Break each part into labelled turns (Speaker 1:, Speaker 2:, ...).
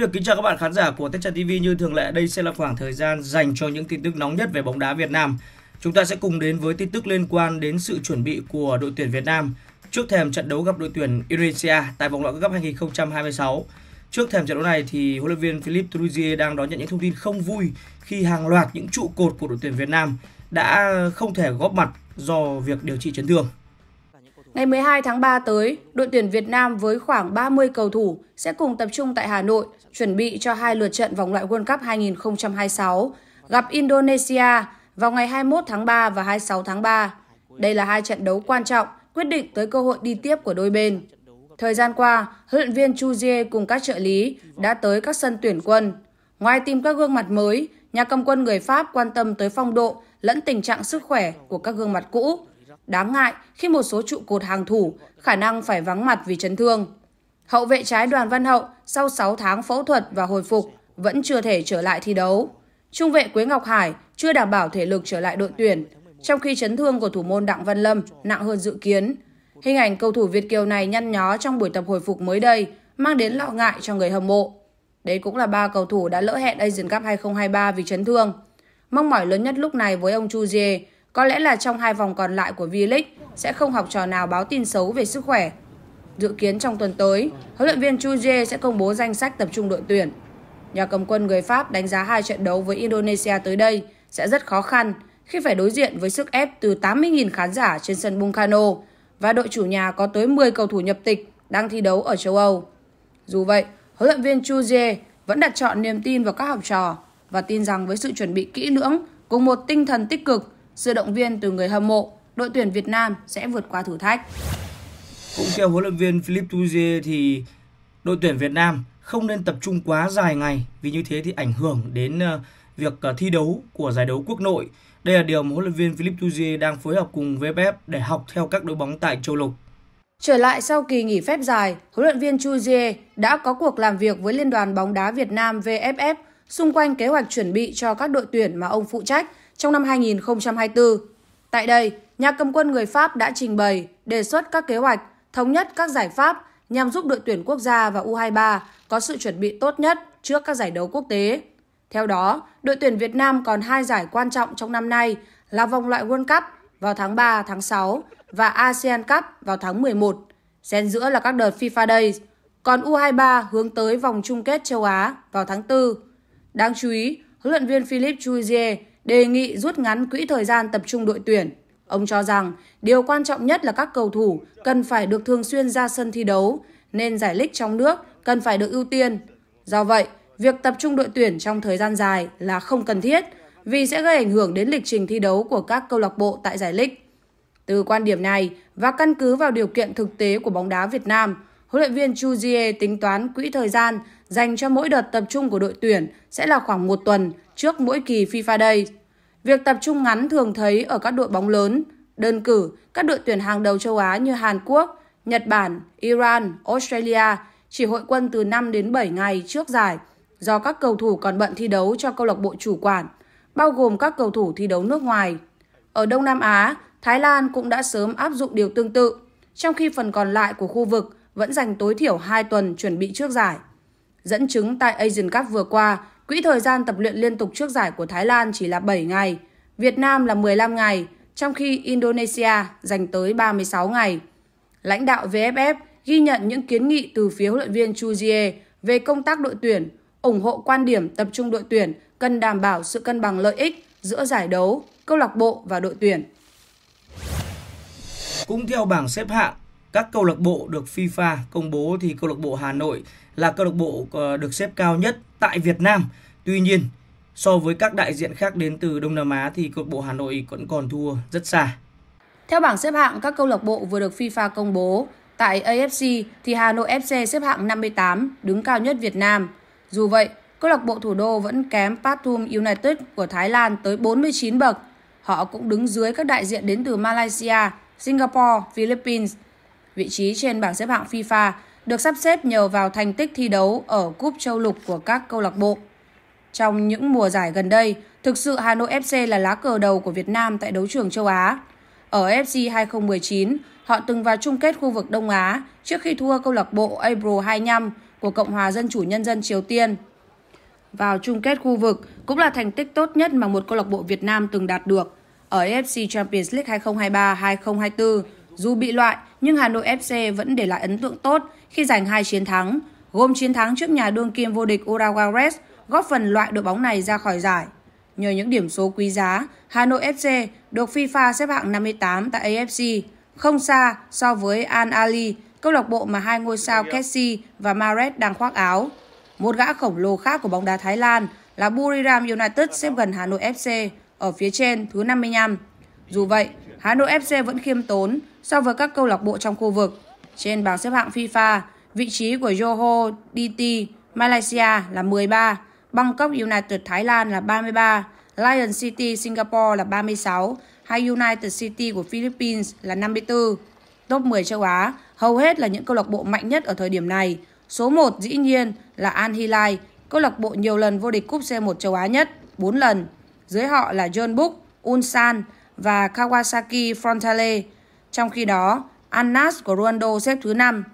Speaker 1: Xin được kính chào các bạn khán giả của Tết Trần TV như thường lệ đây sẽ là khoảng thời gian dành cho những tin tức nóng nhất về bóng đá Việt Nam. Chúng ta sẽ cùng đến với tin tức liên quan đến sự chuẩn bị của đội tuyển Việt Nam trước thềm trận đấu gặp đội tuyển Indonesia tại vòng loại cấp 2026. Trước thềm trận đấu này thì huấn luyện viên Philip Trouzier đang đón nhận những thông tin không vui khi hàng loạt những trụ cột của đội tuyển Việt Nam đã không thể góp mặt do việc điều trị chấn thương.
Speaker 2: Ngày 12 tháng 3 tới, đội tuyển Việt Nam với khoảng 30 cầu thủ sẽ cùng tập trung tại Hà Nội chuẩn bị cho hai lượt trận vòng loại World Cup 2026 gặp Indonesia vào ngày 21 tháng 3 và 26 tháng 3. Đây là hai trận đấu quan trọng quyết định tới cơ hội đi tiếp của đôi bên. Thời gian qua, huấn luyện viên Chu Jie cùng các trợ lý đã tới các sân tuyển quân. Ngoài tìm các gương mặt mới, nhà cầm quân người Pháp quan tâm tới phong độ lẫn tình trạng sức khỏe của các gương mặt cũ. Đáng ngại khi một số trụ cột hàng thủ khả năng phải vắng mặt vì chấn thương. Hậu vệ trái Đoàn Văn Hậu sau 6 tháng phẫu thuật và hồi phục vẫn chưa thể trở lại thi đấu. Trung vệ Quế Ngọc Hải chưa đảm bảo thể lực trở lại đội tuyển, trong khi chấn thương của thủ môn Đặng Văn Lâm nặng hơn dự kiến. Hình ảnh cầu thủ Việt Kiều này nhăn nhó trong buổi tập hồi phục mới đây mang đến lo ngại cho người hâm mộ. Đấy cũng là ba cầu thủ đã lỡ hẹn Asian Cup 2023 vì chấn thương. Mong mỏi lớn nhất lúc này với ông Chu Dê có lẽ là trong hai vòng còn lại của V-League sẽ không học trò nào báo tin xấu về sức khỏe Dự kiến trong tuần tới, huấn luyện viên Chu sẽ công bố danh sách tập trung đội tuyển. Nhà cầm quân người Pháp đánh giá hai trận đấu với Indonesia tới đây sẽ rất khó khăn khi phải đối diện với sức ép từ 80.000 khán giả trên sân Bungkano và đội chủ nhà có tới 10 cầu thủ nhập tịch đang thi đấu ở châu Âu. Dù vậy, huấn luyện viên Chu vẫn đặt chọn niềm tin vào các học trò và tin rằng với sự chuẩn bị kỹ lưỡng cùng một tinh thần tích cực, sự động viên từ người hâm mộ, đội tuyển Việt Nam sẽ vượt qua thử thách.
Speaker 1: Cũng theo huấn luyện viên Philip Tuje thì đội tuyển Việt Nam không nên tập trung quá dài ngày vì như thế thì ảnh hưởng đến ờ, việc ờ, thi đấu của giải đấu quốc nội. Đây là điều mà huấn luyện viên Philip Tuje đang phối hợp cùng VFF để học theo các đội bóng tại châu lục.
Speaker 2: Trở lại sau kỳ nghỉ phép dài, huấn luyện viên Chu Jie đã có cuộc làm việc với Liên đoàn bóng đá Việt Nam VFF xung quanh kế hoạch chuẩn bị cho các đội tuyển mà ông phụ trách trong năm 2024. Tại đây, nhà cầm quân người Pháp đã trình bày đề xuất các kế hoạch thống nhất các giải pháp nhằm giúp đội tuyển quốc gia và U23 có sự chuẩn bị tốt nhất trước các giải đấu quốc tế. Theo đó, đội tuyển Việt Nam còn hai giải quan trọng trong năm nay là vòng loại World Cup vào tháng 3, tháng 6 và ASEAN Cup vào tháng 11. Xen giữa là các đợt FIFA Days, còn U23 hướng tới vòng chung kết châu Á vào tháng 4. Đáng chú ý, huấn luyện viên Philippe Chuzier đề nghị rút ngắn quỹ thời gian tập trung đội tuyển Ông cho rằng điều quan trọng nhất là các cầu thủ cần phải được thường xuyên ra sân thi đấu, nên giải lích trong nước cần phải được ưu tiên. Do vậy, việc tập trung đội tuyển trong thời gian dài là không cần thiết vì sẽ gây ảnh hưởng đến lịch trình thi đấu của các câu lạc bộ tại giải lích. Từ quan điểm này và căn cứ vào điều kiện thực tế của bóng đá Việt Nam, huấn luyện viên Chu Jie tính toán quỹ thời gian dành cho mỗi đợt tập trung của đội tuyển sẽ là khoảng một tuần trước mỗi kỳ FIFA Day. Việc tập trung ngắn thường thấy ở các đội bóng lớn, đơn cử các đội tuyển hàng đầu châu Á như Hàn Quốc, Nhật Bản, Iran, Australia chỉ hội quân từ 5 đến 7 ngày trước giải do các cầu thủ còn bận thi đấu cho câu lạc bộ chủ quản, bao gồm các cầu thủ thi đấu nước ngoài. Ở Đông Nam Á, Thái Lan cũng đã sớm áp dụng điều tương tự, trong khi phần còn lại của khu vực vẫn dành tối thiểu 2 tuần chuẩn bị trước giải. Dẫn chứng tại Asian Cup vừa qua Quỹ thời gian tập luyện liên tục trước giải của Thái Lan chỉ là 7 ngày, Việt Nam là 15 ngày, trong khi Indonesia dành tới 36 ngày. Lãnh đạo VFF ghi nhận những kiến nghị từ phía huấn luyện viên Chu Jie về công tác đội tuyển, ủng hộ quan điểm tập trung đội tuyển cần đảm bảo sự cân bằng lợi ích giữa giải đấu, câu lạc bộ và đội tuyển.
Speaker 1: Cũng theo bảng xếp hạng, các câu lạc bộ được FIFA công bố thì câu lạc bộ Hà Nội là câu lạc bộ ờ, được xếp cao nhất tại Việt Nam. Tuy nhiên, so với các đại diện khác đến từ Đông Nam Á thì câu lạc bộ Hà Nội vẫn còn thua rất xa.
Speaker 2: Theo bảng xếp hạng các câu lạc bộ vừa được FIFA công bố, tại AFC thì Hà Nội FC xếp hạng 58, đứng cao nhất Việt Nam. Dù vậy, câu lạc bộ thủ đô vẫn kém patum United của Thái Lan tới 49 bậc. Họ cũng đứng dưới các đại diện đến từ Malaysia, Singapore, Philippines – vị trí trên bảng xếp hạng FIFA, được sắp xếp nhờ vào thành tích thi đấu ở cúp châu lục của các câu lạc bộ. Trong những mùa giải gần đây, thực sự Hà Nội FC là lá cờ đầu của Việt Nam tại đấu trường châu Á. Ở FC 2019, họ từng vào chung kết khu vực Đông Á trước khi thua câu lạc bộ April 25 của Cộng hòa Dân chủ Nhân dân Triều Tiên. Vào chung kết khu vực cũng là thành tích tốt nhất mà một câu lạc bộ Việt Nam từng đạt được. Ở AFC Champions League 2023-2024, dù bị loại, nhưng Hà Nội FC vẫn để lại ấn tượng tốt khi giành hai chiến thắng, gồm chiến thắng trước nhà đương kim vô địch Urawa Reds, góp phần loại đội bóng này ra khỏi giải. Nhờ những điểm số quý giá, Hà Nội FC được FIFA xếp hạng 58 tại AFC, không xa so với Al Ali, câu lạc bộ mà hai ngôi sao Kessi và Mares đang khoác áo. Một gã khổng lồ khác của bóng đá Thái Lan là Buriram United xếp gần Hà Nội FC ở phía trên thứ 55. Dù vậy, Hà Nội FC vẫn khiêm tốn so với các câu lạc bộ trong khu vực. Trên bảng xếp hạng FIFA, vị trí của Johor DT Malaysia là 13, Bangkok United Thái Lan là 33, Lion City Singapore là 36 hay United City của Philippines là 54. Top 10 châu Á hầu hết là những câu lạc bộ mạnh nhất ở thời điểm này. Số 1 dĩ nhiên là Al Hilal, câu lạc bộ nhiều lần vô địch cúp C1 châu Á nhất, 4 lần. Dưới họ là John Book, Ulsan, và Kawasaki Frontale. Trong khi đó, Anas của Ronaldo xếp thứ 5.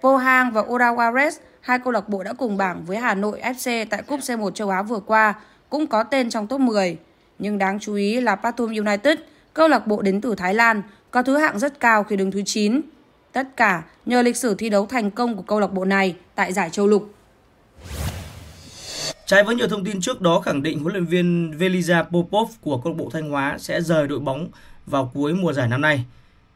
Speaker 2: Pohang và Urawares, hai câu lạc bộ đã cùng bảng với Hà Nội FC tại Cúp C1 châu Á vừa qua, cũng có tên trong top 10. Nhưng đáng chú ý là Patum United, câu lạc bộ đến từ Thái Lan, có thứ hạng rất cao khi đứng thứ 9. Tất cả nhờ lịch sử thi đấu thành công của câu lạc bộ này tại giải châu lục.
Speaker 1: Trái với nhiều thông tin trước đó khẳng định huấn luyện viên Veliza Popov của câu lạc bộ Thanh Hóa sẽ rời đội bóng vào cuối mùa giải năm nay,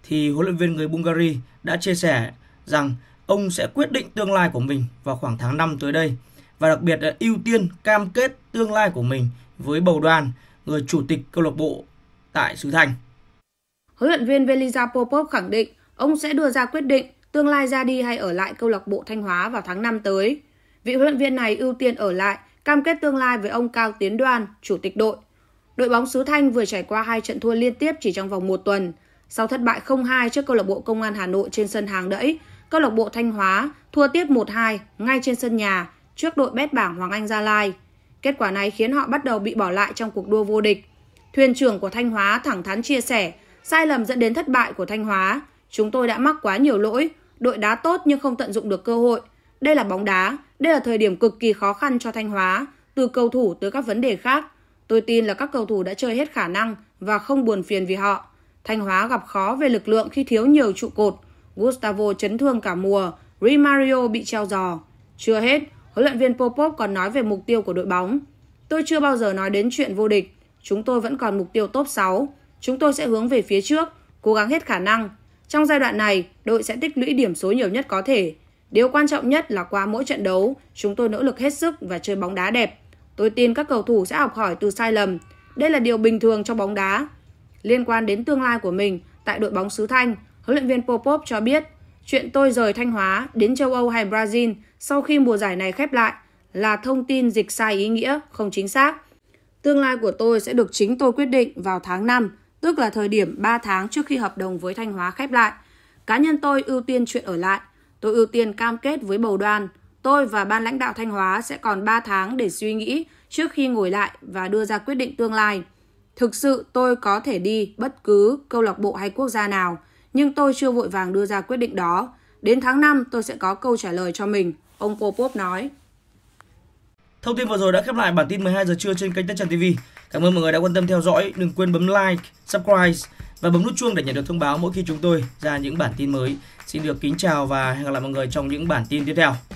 Speaker 1: thì huấn luyện viên người Bulgaria đã chia sẻ rằng ông sẽ quyết định tương lai của mình vào khoảng tháng 5 tới đây và đặc biệt là ưu tiên cam kết tương lai của mình với bầu đoàn người chủ tịch câu lạc bộ tại xứ thành
Speaker 2: Huấn luyện viên Veliza Popov khẳng định ông sẽ đưa ra quyết định tương lai ra đi hay ở lại câu lạc bộ Thanh Hóa vào tháng 5 tới. Vị huấn luyện viên này ưu tiên ở lại cam kết tương lai với ông Cao Tiến Đoan, chủ tịch đội. Đội bóng xứ Thanh vừa trải qua hai trận thua liên tiếp chỉ trong vòng một tuần. Sau thất bại 0-2 trước câu lạc bộ Công an Hà Nội trên sân hàng đẫy, câu lạc bộ Thanh Hóa thua tiếp 1-2 ngay trên sân nhà trước đội bét bảng Hoàng Anh Gia Lai. Kết quả này khiến họ bắt đầu bị bỏ lại trong cuộc đua vô địch. Thuyền trưởng của Thanh Hóa thẳng thắn chia sẻ, sai lầm dẫn đến thất bại của Thanh Hóa. Chúng tôi đã mắc quá nhiều lỗi, đội đá tốt nhưng không tận dụng được cơ hội. Đây là bóng đá, đây là thời điểm cực kỳ khó khăn cho Thanh Hóa, từ cầu thủ tới các vấn đề khác. Tôi tin là các cầu thủ đã chơi hết khả năng và không buồn phiền vì họ. Thanh Hóa gặp khó về lực lượng khi thiếu nhiều trụ cột. Gustavo chấn thương cả mùa, Rimario bị treo giò. Chưa hết, huấn luyện viên Popov còn nói về mục tiêu của đội bóng. Tôi chưa bao giờ nói đến chuyện vô địch. Chúng tôi vẫn còn mục tiêu top 6. Chúng tôi sẽ hướng về phía trước, cố gắng hết khả năng. Trong giai đoạn này, đội sẽ tích lũy điểm số nhiều nhất có thể Điều quan trọng nhất là qua mỗi trận đấu, chúng tôi nỗ lực hết sức và chơi bóng đá đẹp. Tôi tin các cầu thủ sẽ học hỏi từ sai lầm. Đây là điều bình thường trong bóng đá. Liên quan đến tương lai của mình tại đội bóng xứ Thanh, huấn luyện viên Popop cho biết, chuyện tôi rời Thanh Hóa đến châu Âu hay Brazil sau khi mùa giải này khép lại là thông tin dịch sai ý nghĩa, không chính xác. Tương lai của tôi sẽ được chính tôi quyết định vào tháng 5, tức là thời điểm 3 tháng trước khi hợp đồng với Thanh Hóa khép lại. Cá nhân tôi ưu tiên chuyện ở lại, Tôi ưu tiên cam kết với bầu đoàn, tôi và ban lãnh đạo Thanh Hóa sẽ còn 3 tháng để suy nghĩ trước khi ngồi lại và đưa ra quyết định tương lai. Thực sự tôi có thể đi bất cứ câu lạc bộ hay quốc gia nào, nhưng tôi chưa vội vàng đưa ra quyết định đó. Đến tháng 5 tôi sẽ có câu trả lời cho mình, ông Popov nói.
Speaker 1: Thông tin vừa rồi đã khép lại bản tin 12 giờ trưa trên kênh Tất Trần TV. Cảm ơn mọi người đã quan tâm theo dõi. Đừng quên bấm like, subscribe và bấm nút chuông để nhận được thông báo mỗi khi chúng tôi ra những bản tin mới. Xin được kính chào và hẹn gặp lại mọi người trong những bản tin tiếp theo.